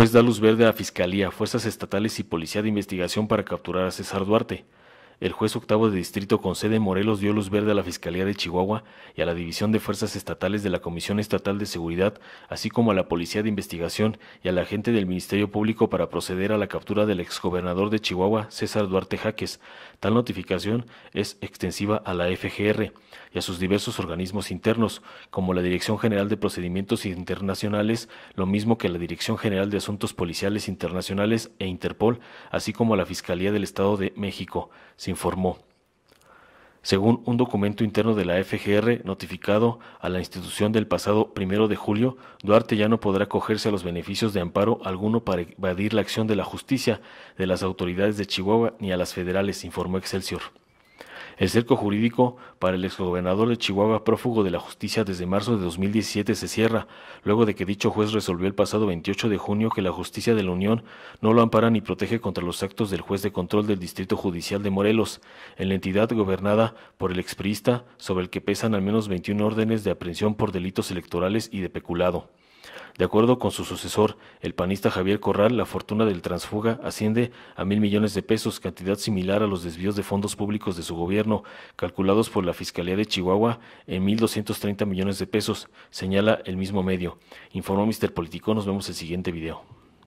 pues da luz verde a Fiscalía, Fuerzas Estatales y Policía de Investigación para capturar a César Duarte el juez octavo de distrito con sede en Morelos dio luz verde a la Fiscalía de Chihuahua y a la División de Fuerzas Estatales de la Comisión Estatal de Seguridad, así como a la Policía de Investigación y al agente del Ministerio Público para proceder a la captura del exgobernador de Chihuahua, César Duarte Jaques. Tal notificación es extensiva a la FGR y a sus diversos organismos internos, como la Dirección General de Procedimientos Internacionales, lo mismo que la Dirección General de Asuntos Policiales Internacionales e Interpol, así como a la Fiscalía del Estado de México informó. Según un documento interno de la FGR notificado a la institución del pasado primero de julio, Duarte ya no podrá acogerse a los beneficios de amparo alguno para evadir la acción de la justicia de las autoridades de Chihuahua ni a las federales, informó Excelsior. El cerco jurídico para el exgobernador de Chihuahua prófugo de la justicia desde marzo de 2017 se cierra, luego de que dicho juez resolvió el pasado 28 de junio que la justicia de la Unión no lo ampara ni protege contra los actos del juez de control del Distrito Judicial de Morelos, en la entidad gobernada por el expriista, sobre el que pesan al menos 21 órdenes de aprehensión por delitos electorales y de peculado. De acuerdo con su sucesor, el panista Javier Corral, la fortuna del transfuga asciende a mil millones de pesos, cantidad similar a los desvíos de fondos públicos de su gobierno, calculados por la Fiscalía de Chihuahua en treinta millones de pesos, señala el mismo medio. Informó Mr. Político, nos vemos el siguiente video.